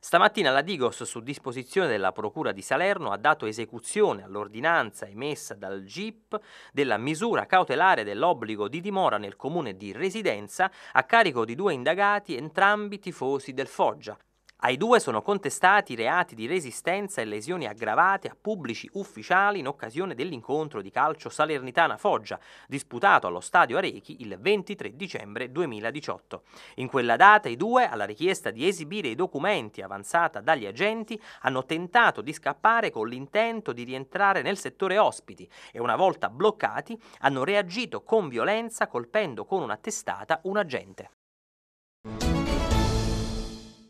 Stamattina la Digos, su disposizione della Procura di Salerno, ha dato esecuzione all'ordinanza emessa dal GIP della misura cautelare dell'obbligo di dimora nel comune di residenza a carico di due indagati, entrambi tifosi del Foggia, ai due sono contestati i reati di resistenza e lesioni aggravate a pubblici ufficiali in occasione dell'incontro di calcio Salernitana-Foggia, disputato allo stadio Arechi il 23 dicembre 2018. In quella data i due, alla richiesta di esibire i documenti avanzata dagli agenti, hanno tentato di scappare con l'intento di rientrare nel settore ospiti e una volta bloccati hanno reagito con violenza colpendo con una testata un agente.